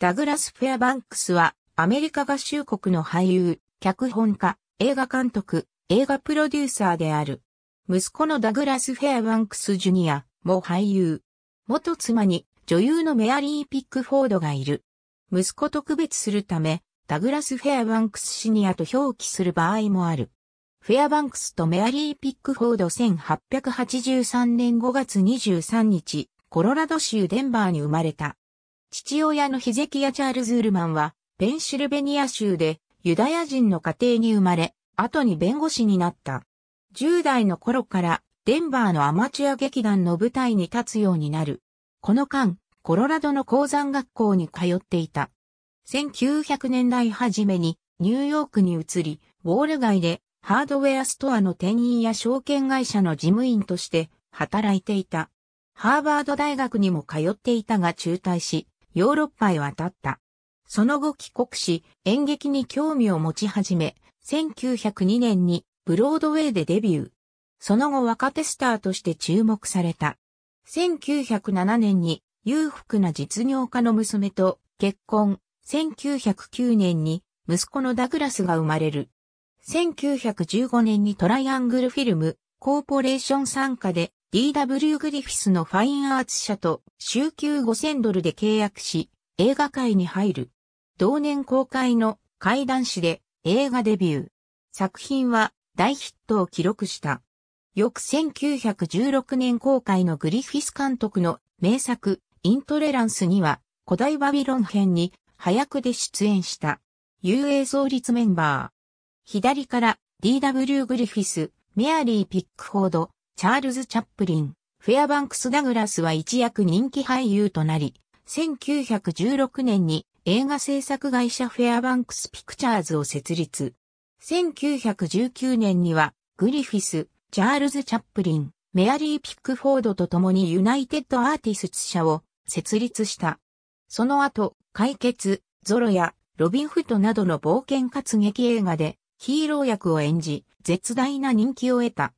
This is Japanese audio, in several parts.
ダグラス・フェアバンクスは、アメリカ合衆国の俳優、脚本家、映画監督、映画プロデューサーである。息子のダグラス・フェアバンクス・ジュニアも俳優。元妻に女優のメアリー・ピックフォードがいる。息子と区別するため、ダグラス・フェアバンクス・シニアと表記する場合もある。フェアバンクスとメアリー・ピックフォード1883年5月23日、コロラド州デンバーに生まれた。父親のヒゼキヤ・チャールズ・ウルマンは、ペンシルベニア州でユダヤ人の家庭に生まれ、後に弁護士になった。10代の頃からデンバーのアマチュア劇団の舞台に立つようになる。この間、コロラドの鉱山学校に通っていた。1900年代初めにニューヨークに移り、ウォール街でハードウェアストアの店員や証券会社の事務員として働いていた。ハーバード大学にも通っていたが中退し、ヨーロッパへ渡った。その後帰国し、演劇に興味を持ち始め、1902年にブロードウェイでデビュー。その後若手スターとして注目された。1907年に裕福な実業家の娘と結婚。1909年に息子のダグラスが生まれる。1915年にトライアングルフィルム、コーポレーション参加で D.W. グリフィスのファインアーツ社と週給5000ドルで契約し、映画界に入る。同年公開の怪談誌で映画デビュー。作品は大ヒットを記録した。翌1916年公開のグリフィス監督の名作イントレランスには古代バビロン編に早くで出演した UA 創立メンバー。左から D.W. グリフィス、メアリー・ピックフォード、チャールズ・チャップリン、フェアバンクス・ダグラスは一躍人気俳優となり、1916年に映画制作会社フェアバンクス・ピクチャーズを設立。1919年には、グリフィス、チャールズ・チャップリン、メアリー・ピックフォードと共にユナイテッド・アーティスツ社を設立した。その後、解決、ゾロやロビン・フットなどの冒険活劇映画でヒーロー役を演じ、絶大な人気を得た。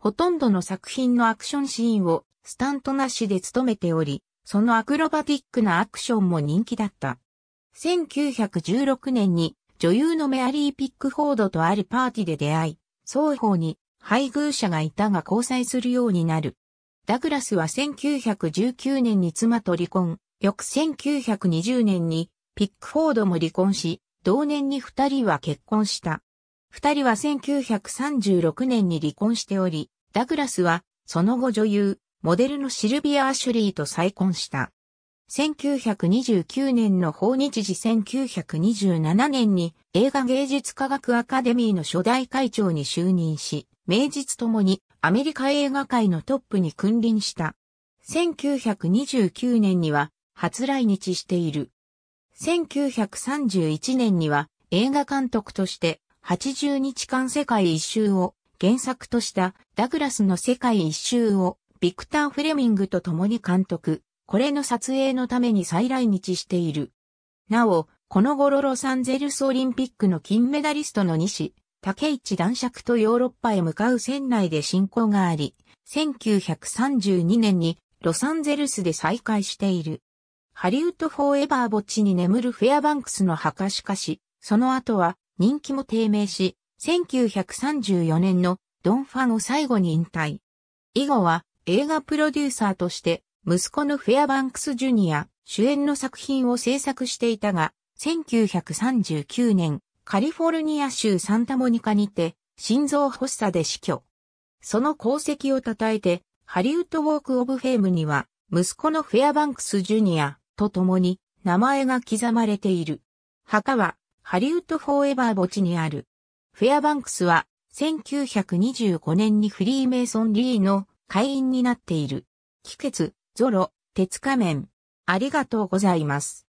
ほとんどの作品のアクションシーンをスタントなしで務めており、そのアクロバティックなアクションも人気だった。1916年に女優のメアリー・ピックフォードとあるパーティーで出会い、双方に配偶者がいたが交際するようになる。ダグラスは1919年に妻と離婚、翌1920年にピックフォードも離婚し、同年に二人は結婚した。二人は1936年に離婚しており、ダグラスは、その後女優、モデルのシルビア・アシュリーと再婚した。1929年の訪日時1927年に映画芸術科学アカデミーの初代会長に就任し、名実ともにアメリカ映画界のトップに君臨した。1929年には初来日している。1931年には映画監督として80日間世界一周を原作としたダグラスの世界一周をビクター・フレミングと共に監督、これの撮影のために再来日している。なお、この頃ロサンゼルスオリンピックの金メダリストの西、竹市男爵とヨーロッパへ向かう船内で進行があり、1932年にロサンゼルスで再開している。ハリウッドフォーエバー墓地に眠るフェアバンクスの墓しかし、その後は人気も低迷し、1934年のドンファンを最後に引退。以後は映画プロデューサーとして息子のフェアバンクスジュニア主演の作品を制作していたが、1939年カリフォルニア州サンタモニカにて心臓発作で死去。その功績を称えてハリウッドウォークオブフェームには息子のフェアバンクスジュニアと共に名前が刻まれている。墓はハリウッドフォーエバー墓地にある。フェアバンクスは1925年にフリーメイソンリーの会員になっている。気欠、ゾロ、鉄仮面。ありがとうございます。